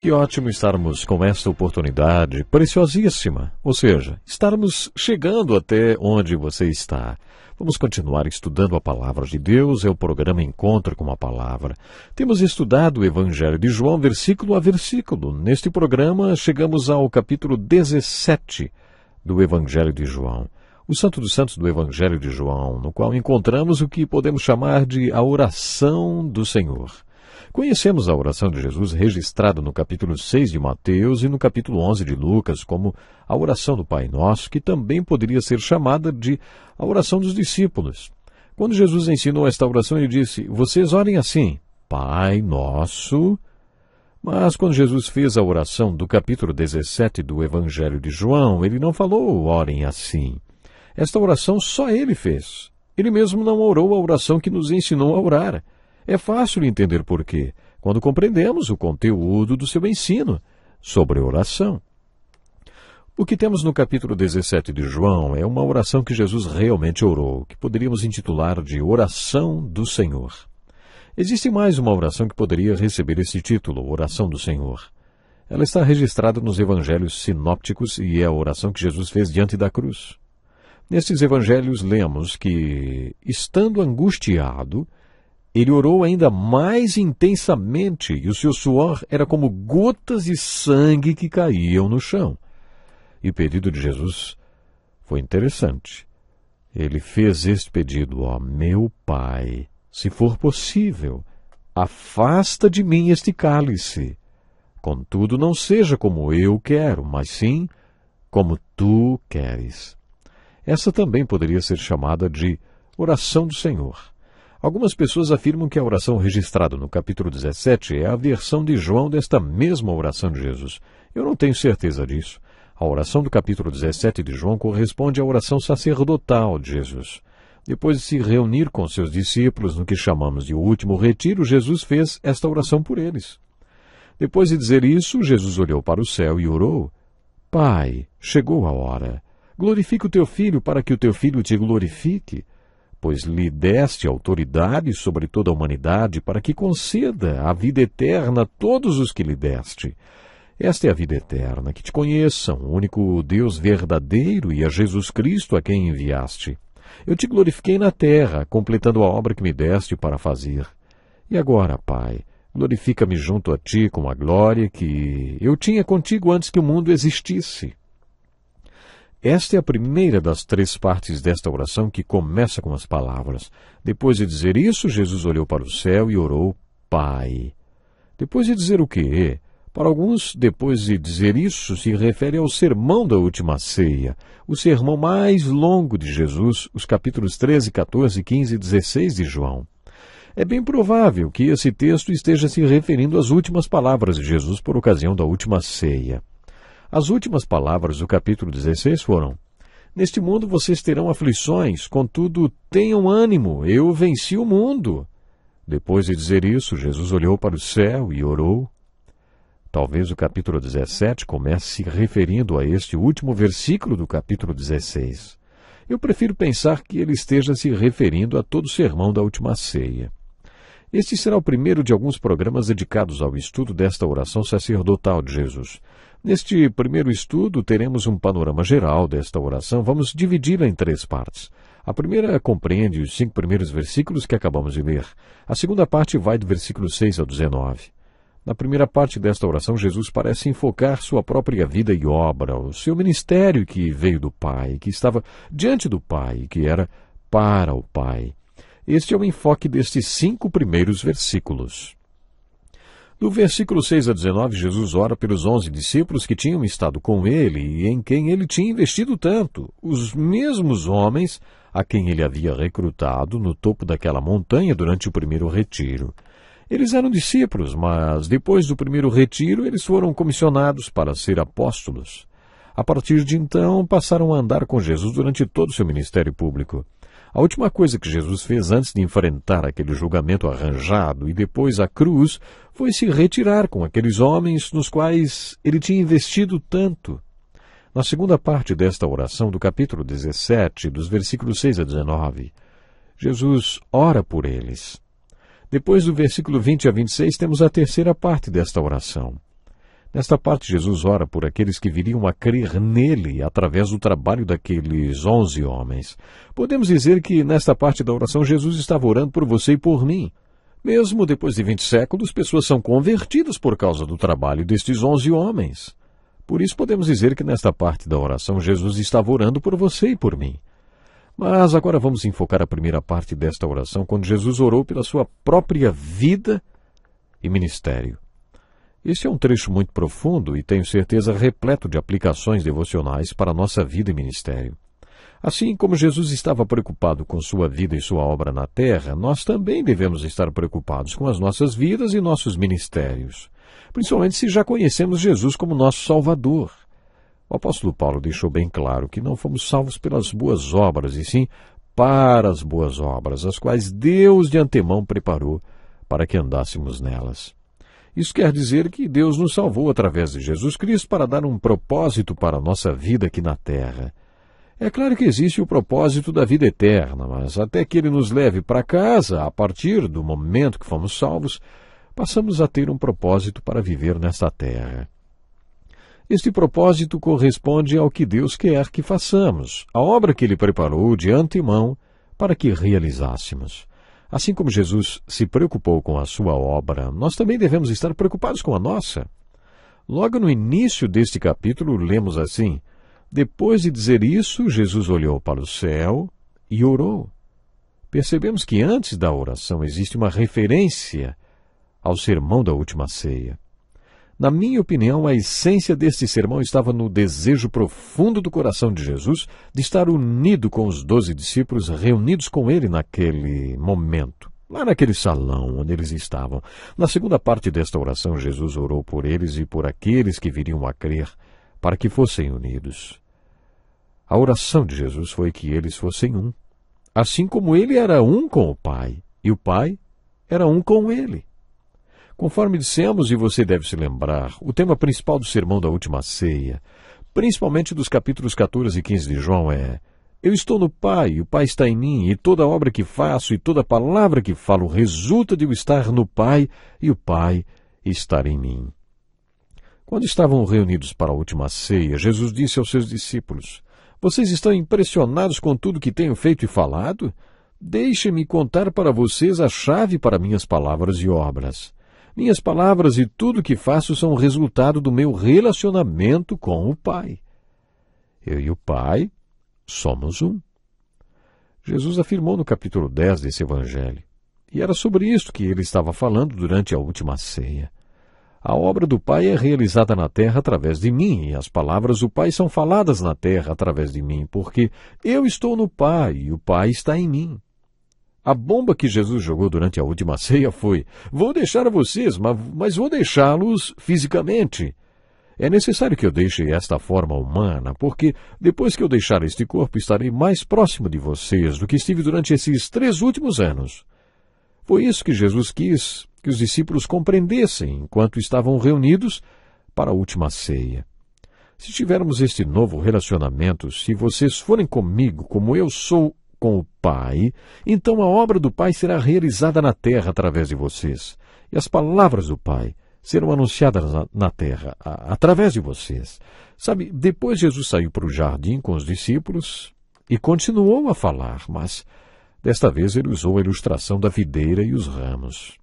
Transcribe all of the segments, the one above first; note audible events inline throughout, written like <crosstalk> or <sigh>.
Que ótimo estarmos com esta oportunidade preciosíssima, ou seja, estarmos chegando até onde você está. Vamos continuar estudando a palavra de Deus, é o programa Encontro com a Palavra. Temos estudado o Evangelho de João versículo a versículo. Neste programa chegamos ao capítulo 17 do Evangelho de João. O Santo dos Santos do Evangelho de João, no qual encontramos o que podemos chamar de a oração do Senhor. Conhecemos a oração de Jesus registrada no capítulo 6 de Mateus e no capítulo 11 de Lucas como a oração do Pai Nosso, que também poderia ser chamada de a oração dos discípulos. Quando Jesus ensinou esta oração, ele disse: Vocês orem assim, Pai Nosso. Mas quando Jesus fez a oração do capítulo 17 do Evangelho de João, ele não falou orem assim. Esta oração só ele fez. Ele mesmo não orou a oração que nos ensinou a orar. É fácil entender por quê, quando compreendemos o conteúdo do seu ensino sobre oração. O que temos no capítulo 17 de João é uma oração que Jesus realmente orou, que poderíamos intitular de Oração do Senhor. Existe mais uma oração que poderia receber esse título, Oração do Senhor. Ela está registrada nos evangelhos sinópticos e é a oração que Jesus fez diante da cruz. Nesses evangelhos lemos que, estando angustiado, ele orou ainda mais intensamente e o seu suor era como gotas de sangue que caíam no chão. E o pedido de Jesus foi interessante. Ele fez este pedido: Ó meu Pai, se for possível, afasta de mim este cálice. Contudo, não seja como eu quero, mas sim como tu queres. Essa também poderia ser chamada de oração do Senhor. Algumas pessoas afirmam que a oração registrada no capítulo 17 é a versão de João desta mesma oração de Jesus. Eu não tenho certeza disso. A oração do capítulo 17 de João corresponde à oração sacerdotal de Jesus. Depois de se reunir com seus discípulos no que chamamos de último retiro, Jesus fez esta oração por eles. Depois de dizer isso, Jesus olhou para o céu e orou: Pai, chegou a hora. Glorifica o teu filho para que o teu filho te glorifique pois lhe deste autoridade sobre toda a humanidade para que conceda a vida eterna a todos os que lhe deste. Esta é a vida eterna, que te conheçam, o único Deus verdadeiro e a Jesus Cristo a quem enviaste. Eu te glorifiquei na terra, completando a obra que me deste para fazer. E agora, Pai, glorifica-me junto a ti com a glória que eu tinha contigo antes que o mundo existisse. Esta é a primeira das três partes desta oração que começa com as palavras: Depois de dizer isso, Jesus olhou para o céu e orou: Pai. Depois de dizer o quê? Para alguns, depois de dizer isso, se refere ao sermão da última ceia, o sermão mais longo de Jesus, os capítulos 13, 14, 15 e 16 de João. É bem provável que esse texto esteja se referindo às últimas palavras de Jesus por ocasião da última ceia. As últimas palavras do capítulo 16 foram: Neste mundo vocês terão aflições, contudo, tenham ânimo, eu venci o mundo. Depois de dizer isso, Jesus olhou para o céu e orou. Talvez o capítulo 17 comece referindo a este último versículo do capítulo 16. Eu prefiro pensar que ele esteja se referindo a todo o sermão da última ceia. Este será o primeiro de alguns programas dedicados ao estudo desta oração sacerdotal de Jesus. Neste primeiro estudo, teremos um panorama geral desta oração. Vamos dividi-la em três partes. A primeira compreende os cinco primeiros versículos que acabamos de ler. A segunda parte vai do versículo 6 ao 19. Na primeira parte desta oração, Jesus parece enfocar sua própria vida e obra, o seu ministério que veio do Pai, que estava diante do Pai, que era para o Pai. Este é o enfoque destes cinco primeiros versículos. Do versículo 6 a 19, Jesus ora pelos onze discípulos que tinham estado com ele e em quem ele tinha investido tanto, os mesmos homens a quem ele havia recrutado no topo daquela montanha durante o primeiro retiro. Eles eram discípulos, mas depois do primeiro retiro eles foram comissionados para ser apóstolos. A partir de então, passaram a andar com Jesus durante todo o seu ministério público. A última coisa que Jesus fez antes de enfrentar aquele julgamento arranjado e depois a cruz foi se retirar com aqueles homens nos quais ele tinha investido tanto. Na segunda parte desta oração, do capítulo 17, dos versículos 6 a 19, Jesus ora por eles. Depois do versículo 20 a 26, temos a terceira parte desta oração. Nesta parte, Jesus ora por aqueles que viriam a crer nele através do trabalho daqueles onze homens. Podemos dizer que, nesta parte da oração, Jesus estava orando por você e por mim. Mesmo depois de vinte séculos, pessoas são convertidas por causa do trabalho destes onze homens. Por isso, podemos dizer que, nesta parte da oração, Jesus estava orando por você e por mim. Mas agora vamos enfocar a primeira parte desta oração, quando Jesus orou pela sua própria vida e ministério. Este é um trecho muito profundo e tenho certeza repleto de aplicações devocionais para a nossa vida e ministério. Assim como Jesus estava preocupado com sua vida e sua obra na terra, nós também devemos estar preocupados com as nossas vidas e nossos ministérios, principalmente se já conhecemos Jesus como nosso Salvador. O apóstolo Paulo deixou bem claro que não fomos salvos pelas boas obras, e sim para as boas obras, as quais Deus de antemão preparou para que andássemos nelas. Isso quer dizer que Deus nos salvou através de Jesus Cristo para dar um propósito para a nossa vida aqui na Terra. É claro que existe o propósito da vida eterna, mas até que ele nos leve para casa, a partir do momento que fomos salvos, passamos a ter um propósito para viver nesta terra. Este propósito corresponde ao que Deus quer que façamos, a obra que ele preparou de antemão para que realizássemos. Assim como Jesus se preocupou com a sua obra, nós também devemos estar preocupados com a nossa. Logo no início deste capítulo, lemos assim: Depois de dizer isso, Jesus olhou para o céu e orou. Percebemos que antes da oração existe uma referência ao sermão da última ceia. Na minha opinião, a essência deste sermão estava no desejo profundo do coração de Jesus de estar unido com os doze discípulos reunidos com ele naquele momento lá naquele salão onde eles estavam. Na segunda parte desta oração, Jesus orou por eles e por aqueles que viriam a crer, para que fossem unidos. A oração de Jesus foi que eles fossem um, assim como ele era um com o Pai e o Pai era um com ele. Conforme dissemos, e você deve se lembrar, o tema principal do sermão da última ceia, principalmente dos capítulos 14 e 15 de João, é: Eu estou no Pai, o Pai está em mim, e toda obra que faço e toda palavra que falo resulta de eu estar no Pai e o Pai estar em mim. Quando estavam reunidos para a última ceia, Jesus disse aos seus discípulos: Vocês estão impressionados com tudo que tenho feito e falado? Deixem-me contar para vocês a chave para minhas palavras e obras. Minhas palavras e tudo o que faço são resultado do meu relacionamento com o Pai. Eu e o Pai somos um. Jesus afirmou no capítulo 10 desse Evangelho. E era sobre isto que ele estava falando durante a última ceia. A obra do Pai é realizada na terra através de mim, e as palavras do Pai são faladas na terra através de mim, porque eu estou no Pai e o Pai está em mim. A bomba que Jesus jogou durante a última <laughs> ceia foi: Vou deixar vocês, mas, mas vou deixá-los fisicamente. É necessário que eu deixe esta forma humana, porque depois que eu deixar este corpo, estarei mais próximo de vocês do que estive durante esses três últimos anos. Foi isso que Jesus quis que os discípulos compreendessem enquanto estavam reunidos para a última ceia. Se tivermos este novo relacionamento, se vocês forem comigo como eu sou com o Pai, então a obra do Pai será realizada na terra através de vocês. E as palavras do Pai serão anunciadas na, terra a, através de vocês. Sabe, depois Jesus saiu para o jardim com os discípulos e continuou a falar, mas desta vez ele usou a ilustração da videira e os ramos.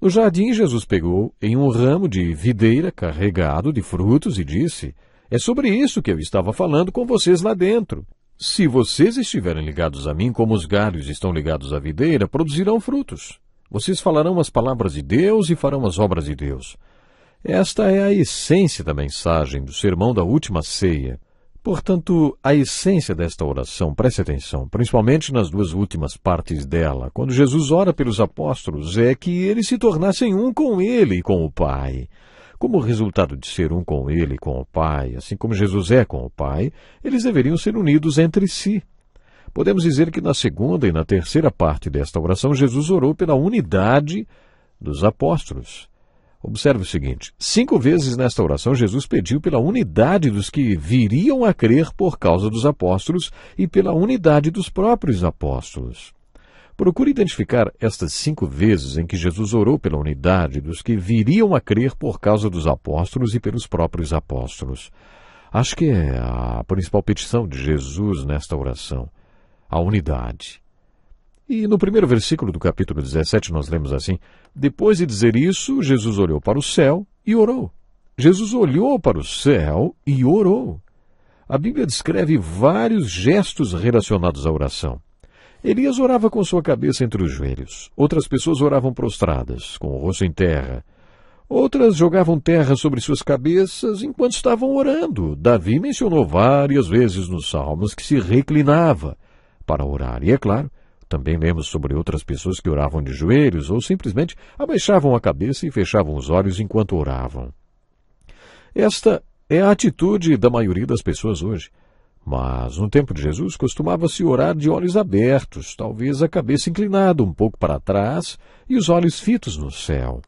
No jardim, Jesus pegou em um ramo de videira carregado de frutos e disse: É sobre isso que eu estava falando com vocês lá dentro. Se vocês estiverem ligados a mim, como os galhos estão ligados à videira, produzirão frutos. Vocês falarão as palavras de Deus e farão as obras de Deus. Esta é a essência da mensagem do sermão da última ceia. Portanto, a essência desta oração, preste atenção, principalmente nas duas últimas partes dela, quando Jesus ora pelos apóstolos, é que eles se tornassem um com ele e com o Pai. Como resultado de ser um com ele e com o Pai, assim como Jesus é com o Pai, eles deveriam ser unidos entre si. Podemos dizer que na segunda e na terceira parte desta oração, Jesus orou pela unidade dos apóstolos. Observe o seguinte: cinco vezes nesta oração, Jesus pediu pela unidade dos que viriam a crer por causa dos apóstolos e pela unidade dos próprios apóstolos. Procure identificar estas cinco vezes em que Jesus orou pela unidade dos que viriam a crer por causa dos apóstolos e pelos próprios apóstolos. Acho que é a principal petição de Jesus nesta oração: a unidade. E no primeiro versículo do capítulo 17 nós lemos assim: Depois de dizer isso, Jesus olhou para o céu e orou. Jesus olhou para o céu e orou. A Bíblia descreve vários gestos relacionados à oração. Elias orava com sua cabeça entre os joelhos. Outras pessoas oravam prostradas, com o rosto em terra. Outras jogavam terra sobre suas cabeças enquanto estavam orando. Davi mencionou várias vezes nos Salmos que se reclinava para orar. E é claro, também lemos sobre outras pessoas que oravam de joelhos ou simplesmente abaixavam a cabeça e fechavam os olhos enquanto oravam. Esta é a atitude da maioria das pessoas hoje. Mas, no tempo de Jesus, costumava-se orar de olhos abertos, talvez a cabeça inclinada um pouco para trás e os olhos fitos no céu.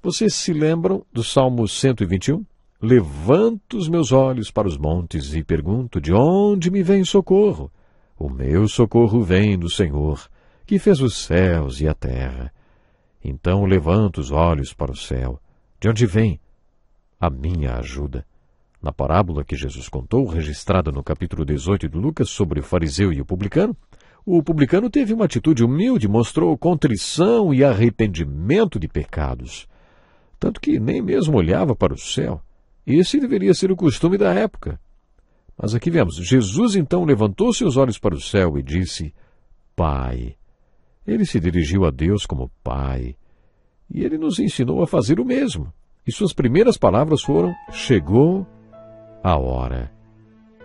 Vocês se lembram do Salmo 121? Levanto os meus olhos para os montes e pergunto: de onde me vem socorro? O meu socorro vem do Senhor, que fez os céus e a terra. Então levanto os olhos para o céu. De onde vem a minha ajuda? Na parábola que Jesus contou, registrada no capítulo 18 de Lucas, sobre o fariseu e o publicano, o publicano teve uma atitude humilde, mostrou contrição e arrependimento de pecados, tanto que nem mesmo olhava para o céu. Esse deveria ser o costume da época. Mas aqui vemos: Jesus então levantou seus olhos para o céu e disse: Pai. Ele se dirigiu a Deus como Pai. E ele nos ensinou a fazer o mesmo. E suas primeiras palavras foram: Chegou a hora.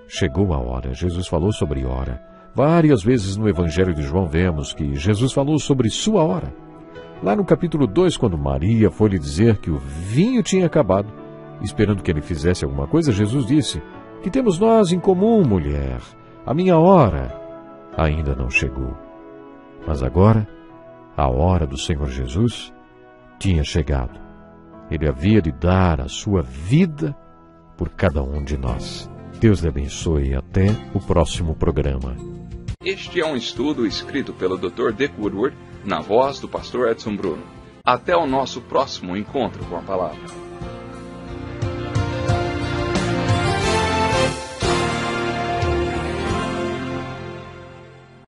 Chegou a hora. Jesus falou sobre hora. Várias vezes no Evangelho de João vemos que Jesus falou sobre sua hora. Lá no capítulo 2, quando Maria foi lhe dizer que o vinho tinha acabado, esperando que ele fizesse alguma coisa, Jesus disse: Que temos nós em comum, mulher? A minha hora ainda não chegou. Mas agora, a hora do Senhor Jesus tinha chegado. Ele havia de dar a sua vida por cada um de nós. Deus lhe abençoe e até o próximo programa. Este é um estudo escrito pelo Dr. Dick Woodward, na voz do pastor Edson Bruno. Até o nosso próximo encontro com a palavra.